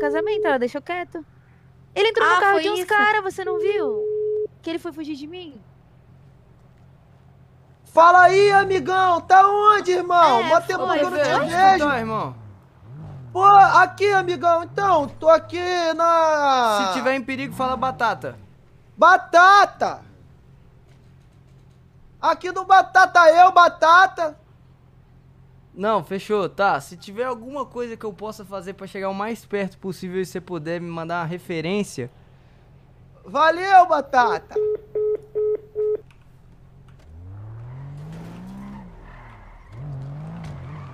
casamento, ela deixou quieto. Ele entrou ah, no carro de uns caras, você não viu? Que ele foi fugir de mim? Fala aí, amigão! Tá onde, irmão? É, Mó tempo que eu não te vejo! Então, irmão. Pô, aqui, amigão, então, tô aqui na. Se tiver em perigo, fala batata. Batata! Aqui no Batata eu, Batata! Não, fechou, tá. Se tiver alguma coisa que eu possa fazer para chegar o mais perto possível e você puder me mandar uma referência. Valeu, Batata!